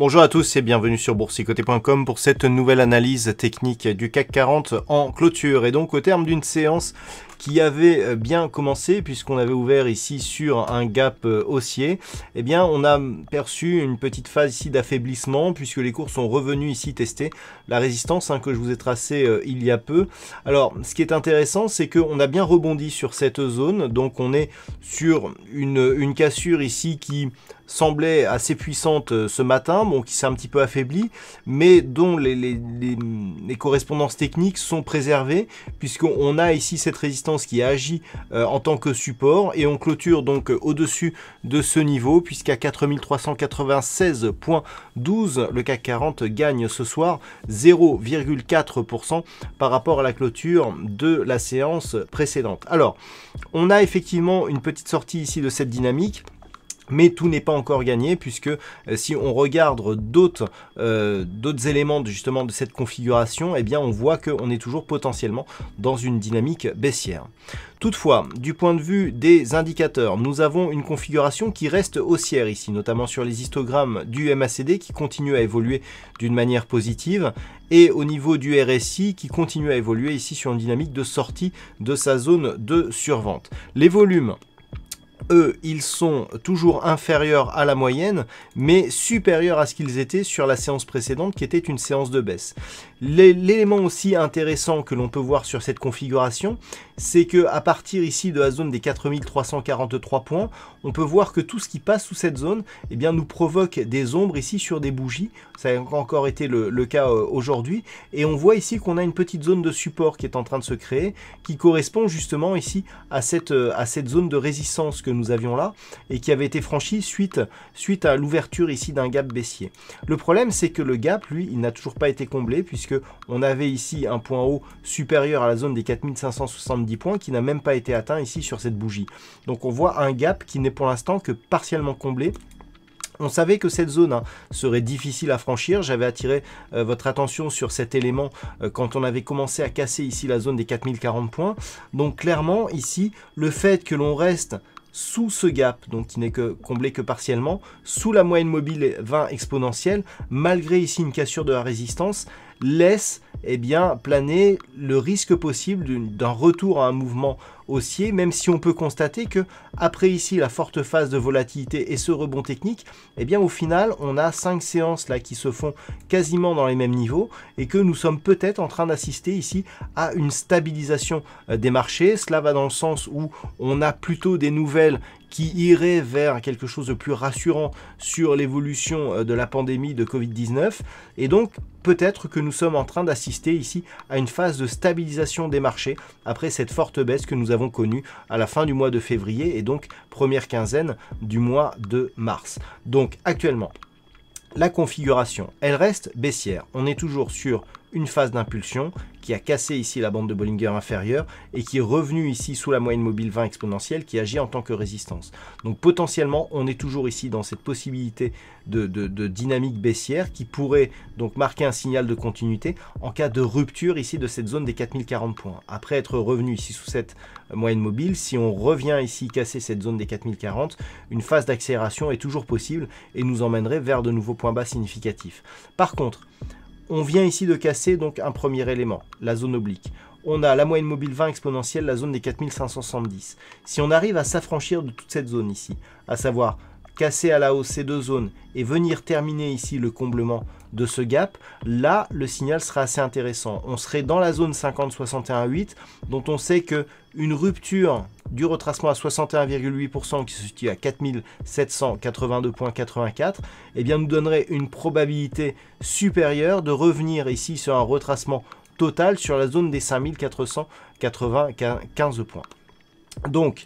Bonjour à tous et bienvenue sur boursicoté.com pour cette nouvelle analyse technique du CAC 40 en clôture. Et donc au terme d'une séance qui avait euh, bien commencé puisqu'on avait ouvert ici sur un gap euh, haussier, eh bien on a perçu une petite phase ici d'affaiblissement puisque les cours sont revenus ici tester la résistance hein, que je vous ai tracée euh, il y a peu. Alors ce qui est intéressant c'est qu'on a bien rebondi sur cette zone donc on est sur une, une cassure ici qui semblait assez puissante euh, ce matin, bon, qui s'est un petit peu affaibli, mais dont les, correspondances techniques sont préservées, puisqu'on a ici cette résistance qui agit euh, en tant que support, et on clôture donc euh, au-dessus de ce niveau, puisqu'à 4396.12, le CAC 40 gagne ce soir 0,4% par rapport à la clôture de la séance précédente. Alors, on a effectivement une petite sortie ici de cette dynamique. Mais tout n'est pas encore gagné puisque euh, si on regarde euh, d'autres éléments de, justement de cette configuration, eh bien on voit qu'on est toujours potentiellement dans une dynamique baissière. Toutefois, du point de vue des indicateurs, nous avons une configuration qui reste haussière ici, notamment sur les histogrammes du MACD qui continue à évoluer d'une manière positive et au niveau du RSI qui continue à évoluer ici sur une dynamique de sortie de sa zone de survente. Les volumes eux, ils sont toujours inférieurs à la moyenne, mais supérieurs à ce qu'ils étaient sur la séance précédente, qui était une séance de baisse. L'élément aussi intéressant que l'on peut voir sur cette configuration, c'est que à partir ici de la zone des 4343 points, on peut voir que tout ce qui passe sous cette zone eh bien, nous provoque des ombres ici sur des bougies. Ça a encore été le, cas euh, aujourd'hui. Et on voit ici qu'on a une petite zone de support qui est en train de se créer, qui correspond justement ici à cette, euh, à cette zone de résistance que nous avions là et qui avait été franchi suite, suite à l'ouverture ici d'un gap baissier. Le problème, c'est que le gap, lui, il n'a toujours pas été comblé puisque on avait ici un point haut supérieur à la zone des 4570 points qui n'a même pas été atteint ici sur cette bougie. Donc on voit un gap qui n'est pour l'instant que partiellement comblé on savait que cette zone hein, serait difficile à franchir. J'avais attiré euh, votre attention sur cet élément euh, quand on avait commencé à casser ici la zone des 4040 points. Donc clairement, ici, le fait que l'on reste sous ce gap, donc qui n'est que comblé que partiellement, sous la moyenne mobile 20 exponentielle, malgré ici une cassure de la résistance, laisse eh bien, planer le risque possible d'un retour à un mouvement haussier, même si on peut constater que après ici la forte phase de volatilité et ce rebond technique, eh bien au final on a cinq séances là qui se font quasiment dans les mêmes niveaux et que nous sommes peut-être en train d'assister ici à une stabilisation euh, des marchés. Cela va dans le sens où on a plutôt des nouvelles qui iraient vers quelque chose de plus rassurant sur l'évolution euh, de la pandémie de Covid-19. Et donc, peut-être que nous nous sommes en train d'assister ici à une phase de stabilisation des marchés après cette forte baisse que nous avons connue à la fin du mois de février et donc première quinzaine du mois de mars. Donc actuellement, la configuration, elle reste baissière. On est toujours sur une phase d'impulsion qui a cassé ici la bande de Bollinger inférieure et qui est revenue ici sous la moyenne mobile 20 exponentielle qui agit en tant que résistance. Donc potentiellement, on est toujours ici dans cette possibilité de, dynamique baissière qui pourrait donc marquer un signal de continuité en cas de rupture ici de cette zone des 4040 points. Après être revenu ici sous cette moyenne mobile, si on revient ici casser cette zone des 4040, une phase d'accélération est toujours possible et nous emmènerait vers de nouveaux points bas significatifs. Par contre, on vient ici de casser donc un premier élément, la zone oblique. On a la moyenne mobile 20 exponentielle, la zone des 4570. Si on arrive à s'affranchir de toute cette zone ici, à savoir casser à la hausse ces deux zones et venir terminer ici le comblement de ce gap, là le signal sera assez intéressant. On serait dans la zone 50-61-8 dont on sait que une rupture du retracement à 61,8% qui se situe à 4782.84, eh bien nous donnerait une probabilité supérieure de revenir ici sur un retracement total sur la zone des 5495 points. Donc,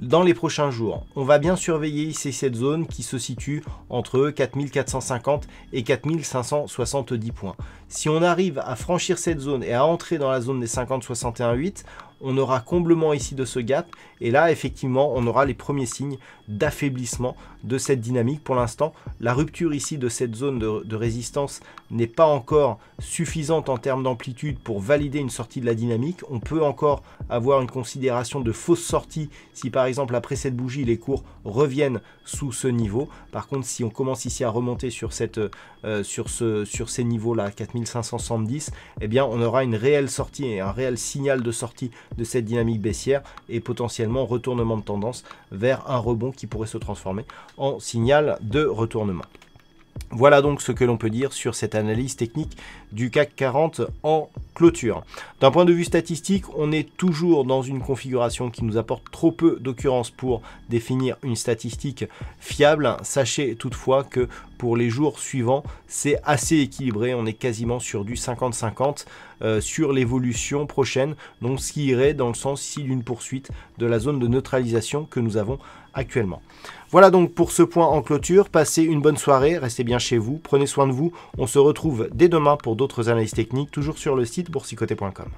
dans les prochains jours, on va bien surveiller ici cette zone qui se situe entre 4450 et 4570 points. Si on arrive à franchir cette zone et à entrer dans la zone des 50-61-8, on aura comblement ici de ce gap. Et là, effectivement, on aura les premiers signes d'affaiblissement de cette dynamique. Pour l'instant, la rupture ici de cette zone de, résistance n'est pas encore suffisante en termes d'amplitude pour valider une sortie de la dynamique. On peut encore avoir une considération de fausse sortie si, par exemple, après cette bougie, les cours reviennent sous ce niveau. Par contre, si on commence ici à remonter sur, cette, euh, sur, ce, sur ces niveaux-là, 4000 570 eh bien on aura une réelle sortie et un réel signal de sortie de cette dynamique baissière et potentiellement retournement de tendance vers un rebond qui pourrait se transformer en signal de retournement. Voilà donc ce que l'on peut dire sur cette analyse technique du CAC 40 en clôture. D'un point de vue statistique, on est toujours dans une configuration qui nous apporte trop peu d'occurrences pour définir une statistique fiable. Sachez toutefois que pour les jours suivants, c'est assez équilibré. On est quasiment sur du 50-50 euh, sur l'évolution prochaine. Donc ce qui irait dans le sens ici d'une poursuite de la zone de neutralisation que nous avons actuellement. Voilà donc pour ce point en clôture. Passez une bonne soirée, restez bien chez vous, prenez soin de vous. On se retrouve dès demain pour d'autres analyses techniques, toujours sur le site boursicoté.com.